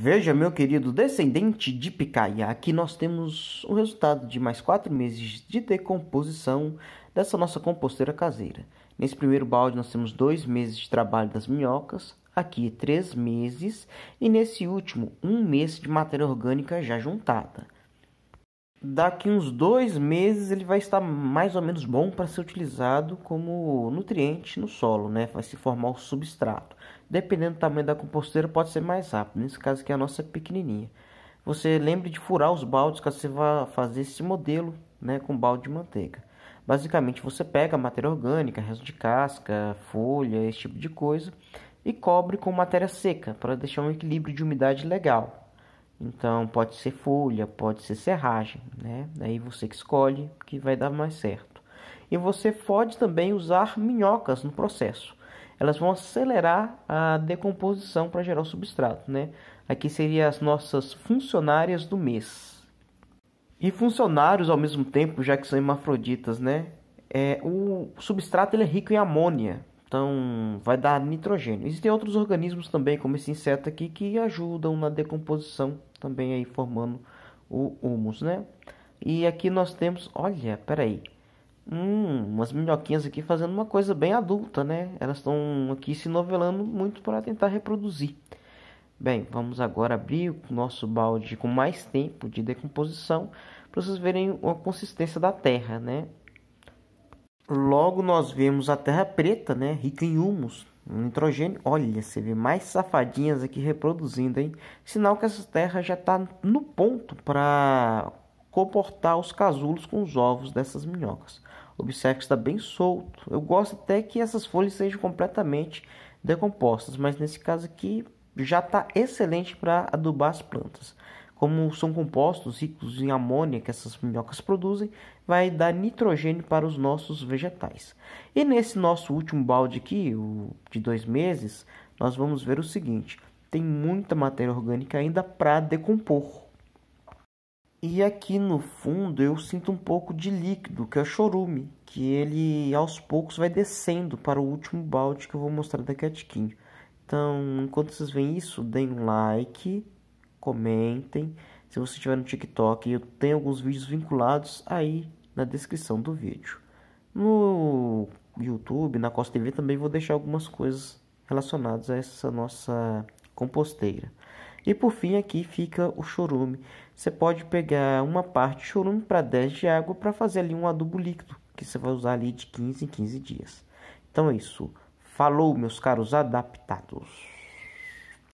Veja, meu querido descendente de picaia, aqui nós temos o resultado de mais quatro meses de decomposição dessa nossa composteira caseira. Nesse primeiro balde nós temos dois meses de trabalho das minhocas, aqui três meses e nesse último um mês de matéria orgânica já juntada daqui uns dois meses ele vai estar mais ou menos bom para ser utilizado como nutriente no solo, né? Vai se formar o substrato. Dependendo do tamanho da composteira, pode ser mais rápido. Nesse caso aqui, a nossa é pequenininha. Você lembre de furar os baldes caso você vá fazer esse modelo, né? Com balde de manteiga. Basicamente, você pega matéria orgânica, resto de casca, folha, esse tipo de coisa, e cobre com matéria seca para deixar um equilíbrio de umidade legal. Então pode ser folha, pode ser serragem, né? Aí você que escolhe que vai dar mais certo. E você pode também usar minhocas no processo. Elas vão acelerar a decomposição para gerar o substrato, né? Aqui seriam as nossas funcionárias do mês. E funcionários ao mesmo tempo, já que são hermafroditas, né? É, o substrato ele é rico em amônia, então, vai dar nitrogênio. Existem outros organismos também, como esse inseto aqui, que ajudam na decomposição, também aí formando o humus, né? E aqui nós temos, olha, peraí, hum, umas minhoquinhas aqui fazendo uma coisa bem adulta, né? Elas estão aqui se novelando muito para tentar reproduzir. Bem, vamos agora abrir o nosso balde com mais tempo de decomposição para vocês verem a consistência da terra, né? Logo nós vemos a terra preta, né? Rica em humus, nitrogênio. Olha, você vê mais safadinhas aqui reproduzindo, hein? Sinal que essa terra já está no ponto para comportar os casulos com os ovos dessas minhocas. Observe que está bem solto. Eu gosto até que essas folhas sejam completamente decompostas, mas nesse caso aqui já está excelente para adubar as plantas. Como são compostos ricos em amônia que essas minhocas produzem, vai dar nitrogênio para os nossos vegetais. E nesse nosso último balde aqui, o de dois meses, nós vamos ver o seguinte: tem muita matéria orgânica ainda para decompor. E aqui no fundo eu sinto um pouco de líquido, que é o chorume, que ele aos poucos vai descendo para o último balde que eu vou mostrar daqui a tiquinho. Então, enquanto vocês veem isso, deem um like, comentem. Se você estiver no TikTok, eu tenho alguns vídeos vinculados aí na descrição do vídeo. No YouTube, na Costa TV, também vou deixar algumas coisas relacionadas a essa nossa composteira. E por fim, aqui fica o chorume. Você pode pegar uma parte de chorume para 10 de água para fazer ali um adubo líquido, que você vai usar ali de 15 em 15 dias. Então é isso. Falou, meus caros adaptados.